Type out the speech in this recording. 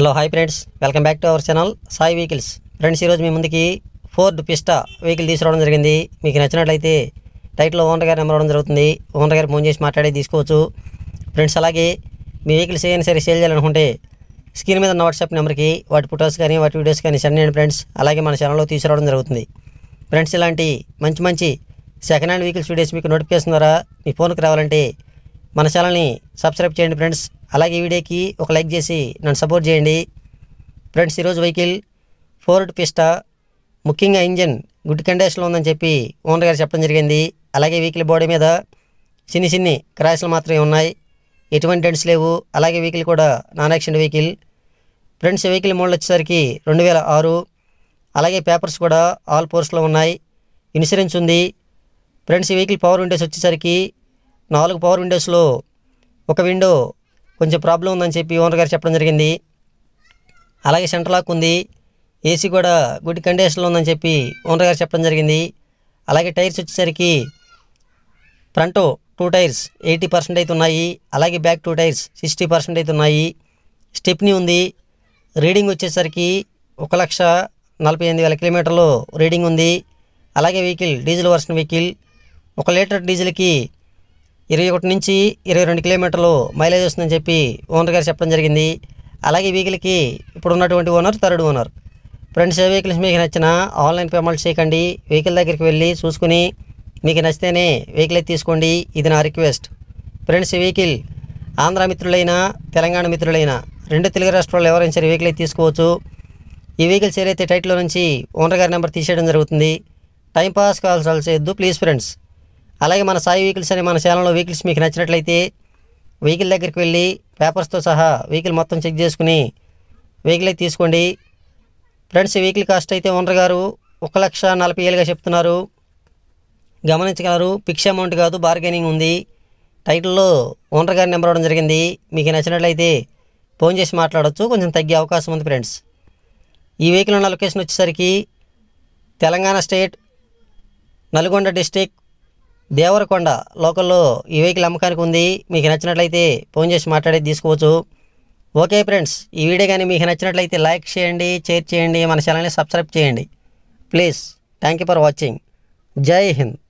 hello hi friends welcome back to our channel Sai vehicles friends ఈరోజు మీ ముందుకి Ford పిస్టా vehicle తీసుకురావడం జరిగింది మీకు నచ్చినట్లయితే టైట్లో ఓనర్ గారి నెంబర్ అవ్వడం జరుగుతుంది ఓనర్ గారు ఫోన్ చేసి మాట్లాడి తీసుకోవచ్చు ఫ్రెండ్స్ అలాగే మీ వెహికల్స్ ఏదైనా సరే సేల్ చేయాలనుకుంటే స్క్రీన్ మీద ఉన్న వాట్సాప్ నెంబర్కి వాటి ఫొటోస్ కానీ వాటి వీడియోస్ కానీ సెండ్ చేయండి ఫ్రెండ్స్ అలాగే మన ఛానల్లో తీసుకురావడం జరుగుతుంది ఫ్రెండ్స్ ఇలాంటి మంచి మంచి సెకండ్ హ్యాండ్ వెహికల్స్ వీడియోస్ మీకు నోటిఫికేషన్ ద్వారా మీ ఫోన్కి రావాలంటే మన ఛానల్ని సబ్స్క్రైబ్ చేయండి ఫ్రెండ్స్ అలాగే ఈ వీడియోకి ఒక లైక్ చేసి నన్ను సపోర్ట్ చేయండి ఫ్రెండ్స్ ఈరోజు వెహికల్ ఫోర్డ్ పిస్టా ముఖ్యంగా ఇంజన్ గుడ్ కండిషన్లో ఉందని చెప్పి ఓనర్ గారు చెప్పడం జరిగింది అలాగే వెహికల్ బాడీ మీద చిన్ని చిన్ని క్రాష్లు మాత్రమే ఉన్నాయి ఎటువంటి డెంట్స్ లేవు అలాగే వెహికల్ కూడా non accident vehicle friends vehicle model వచ్చేసరికి రెండు వేల ఆరు అలాగే పేపర్స్ కూడా ఆల్ పోర్స్లో ఉన్నాయి ఇన్సూరెన్స్ ఉంది ఫ్రెండ్స్ ఈ వెహికల్ పవర్ విండోస్ వచ్చేసరికి నాలుగు పవర్ విండోస్లో ఒక విండో కొంచెం ప్రాబ్లం ఉందని చెప్పి ఓనర్ గారు చెప్పడం జరిగింది అలాగే సెంటర్ లాక్ ఉంది ఏసీ కూడా గుడ్ కండిషన్లో ఉందని చెప్పి ఓనర్ గారు చెప్పడం జరిగింది అలాగే టైర్స్ వచ్చేసరికి front two tyres eighty percent అయితే ఉన్నాయి అలాగే back two tyres sixty percent అయితే ఉన్నాయి స్టెప్ని ఉంది రీడింగ్ వచ్చేసరికి ఒక లక్ష నలభై ఎనిమిది వేల కిలోమీటర్లు రీడింగ్ ఉంది అలాగే వెహికల్ డీజిల్ వర్షన్ వెహికల్ ఒక లీటర్ డీజిల్కి ఇరవై ఒకటి నుంచి ఇరవై రెండు కిలోమీటర్లు మైలేజ్ వస్తుందని చెప్పి ఓనర్ గారు చెప్పడం జరిగింది అలాగే వెహికల్కి ఇప్పుడు ఉన్నటువంటి ఓనర్ థర్డ్ ఓనర్ ఫ్రెండ్స్ ఏ వెహికల్స్ మీకు నచ్చిన ఆన్లైన్ పేమెంట్ చేయకండి వెహికల్ దగ్గరికి వెళ్ళి చూసుకుని మీకు నచ్చితేనే వెహికల్ అయితే తీసుకోండి ఇది నా రిక్వెస్ట్ ఫ్రెండ్స్ వెహికల్ ఆంధ్ర మిత్రులైనా తెలంగాణ మిత్రులైనా రెండు తెలుగు రాష్ట్రాల్లో ఎవరైనా సరే వెహికల్ అయితే తీసుకోవచ్చు ఈ వెహికల్స్ ఏదైతే టైట్లో నుంచి ఓనర్ గారి నెంబర్ తీసేయడం జరుగుతుంది టైం పాస్ కాల్స్ చేయొద్దు ప్లీజ్ ఫ్రెండ్స్ అలాగే మన సాయి వెహికల్స్ అనే మన ఛానల్లో వెహికల్స్ మీకు నచ్చినట్లయితే వెహికల్ దగ్గరికి వెళ్ళి పేపర్స్తో సహా వెహికల్ మొత్తం చెక్ చేసుకుని వెహికల్ అయితే తీసుకోండి ఫ్రెండ్స్ వెహికల్ కాస్ట్ అయితే ఓనర్ గారు ఒక లక్ష నలభై ఏళ్ళుగా చెప్తున్నారు గమనించగలరు ఫిక్స్ అమౌంట్ కాదు బార్గెనింగ్ ఉంది టైటిల్లో ఓనర్ గారి నెంబర్ అవ్వడం జరిగింది మీకు నచ్చినట్లయితే ఫోన్ చేసి మాట్లాడవచ్చు కొంచెం తగ్గే అవకాశం ఉంది ఫ్రెండ్స్ ఈ వెహికల్ ఉన్న లొకేషన్ వచ్చేసరికి తెలంగాణ స్టేట్ నల్గొండ డిస్టిక్ దేవరకొండ లోకల్లో ఈ వెహికల్ అమ్మకానికి ఉంది మీకు నచ్చినట్లయితే ఫోన్ చేసి మాట్లాడి తీసుకోవచ్చు ఓకే ఫ్రెండ్స్ ఈ వీడియో కానీ మీకు నచ్చినట్లయితే లైక్ చేయండి షేర్ చేయండి మన ఛానల్ని సబ్స్క్రైబ్ చేయండి please thank you for watching జై హింద్